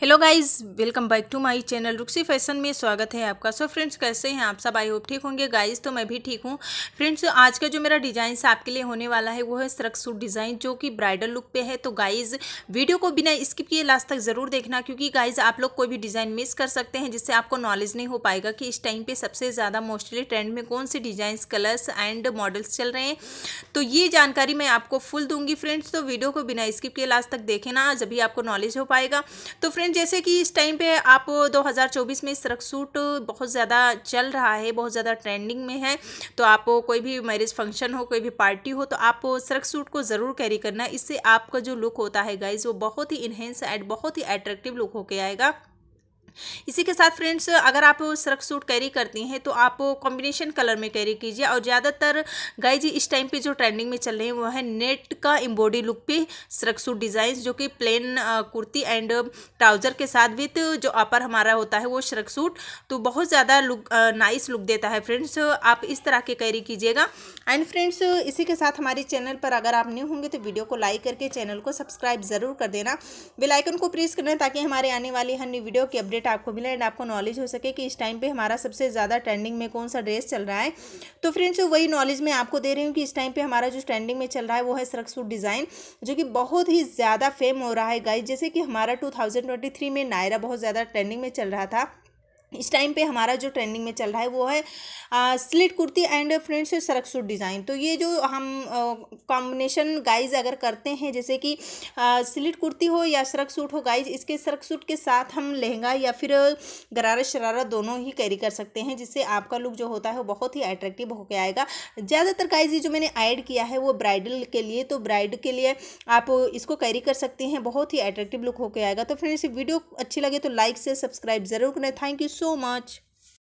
Hello guys welcome back to my channel रुक्सी fashion में स्वागत है आपका सो so फ्रेंड्स कैसे हैं आप सब आई होप ठीक होंगे गाइस तो मैं भी ठीक हूँ फ्रेंड्स आज का जो मेरा डिज़ाइन आपके लिए होने वाला है वो है सरक सूट डिज़ाइन जो कि ब्राइडल लुक पे है तो गाइस वीडियो को बिना स्किप किए लास्ट तक ज़रूर देखना क्योंकि गाइज आप लोग कोई भी डिज़ाइन मिस कर सकते हैं जिससे आपको नॉलेज नहीं हो पाएगा कि इस टाइम पर सबसे ज़्यादा मोस्टली ट्रेंड में कौन से डिजाइन कलर्स एंड मॉडल्स चल रहे हैं तो ये जानकारी मैं आपको फुल दूंगी फ्रेंड्स तो वीडियो को बिना स्किप किए लास्ट तक देखे ना जब भी आपको नॉलेज हो पाएगा तो फ्रेंड्स फ्रेंड जैसे कि इस टाइम पे आप 2024 में सर्क सूट बहुत ज़्यादा चल रहा है बहुत ज़्यादा ट्रेंडिंग में है तो आप कोई भी मैरिज फंक्शन हो कोई भी पार्टी हो तो आप सर्क सूट को ज़रूर कैरी करना इससे आपका जो लुक होता है गाइज वो बहुत ही इन्हेंस एंड बहुत ही अट्रैक्टिव लुक होके आएगा इसी के साथ फ्रेंड्स अगर आप सरक सूट कैरी करती हैं तो आप कॉम्बिनेशन कलर में कैरी कीजिए और ज़्यादातर गाय जी इस टाइम पे जो ट्रेंडिंग में चल रहे हैं वो है नेट का एम्बॉडी लुक पे सरक सूट डिज़ाइन जो कि प्लेन कुर्ती एंड ट्राउज़र के साथ विथ जो अपर हमारा होता है वो सरक सूट तो बहुत ज़्यादा लुक नाइस लुक देता है फ्रेंड्स आप इस तरह के कैरी कीजिएगा एंड फ्रेंड्स इसी के साथ हमारे चैनल पर अगर आप न्यू होंगे तो वीडियो को लाइक करके चैनल को सब्सक्राइब ज़रूर कर देना बेलाइकन को प्रेस करना ताकि हमारे आने वाली हर न्यू वीडियो की अपडेट अपडेट आपको मिले एंड आपको नॉलेज हो सके कि इस टाइम पे हमारा सबसे ज़्यादा ट्रेंडिंग में कौन सा ड्रेस चल रहा है तो फ्रेंड्स वही नॉलेज मैं आपको दे रही हूँ कि इस टाइम पर हमारा जो ट्रेंडिंग में चल रहा है वो है सरक सूट डिज़ाइन जो कि बहुत ही ज़्यादा फेम हो रहा है गाइज जैसे कि हमारा टू में नायरा बहुत ज़्यादा ट्रेंडिंग में चल रहा था इस टाइम पे हमारा जो ट्रेंडिंग में चल रहा है वो है स्लिट कुर्ती एंड फ्रेंड्स सरक सूट डिज़ाइन तो ये जो हम कॉम्बिनेशन गाइज अगर करते हैं जैसे कि स्लिट कुर्ती हो या सरक सूट हो गाइज इसके सरक सूट के साथ हम लहंगा या फिर गरारा शरारा दोनों ही कैरी कर सकते हैं जिससे आपका लुक जो होता है वो बहुत ही अट्रैक्टिव होकर आएगा ज़्यादातर गाइज ये जो मैंने ऐड किया है वो ब्राइडल के लिए तो ब्राइड के लिए आप इसको कैरी कर सकते हैं बहुत ही अट्रैक्टिव लुक होकर आएगा तो फ्रेंड्स वीडियो अच्छी लगे तो लाइक से सब्सक्राइब ज़रूर करें थैंक यू so much.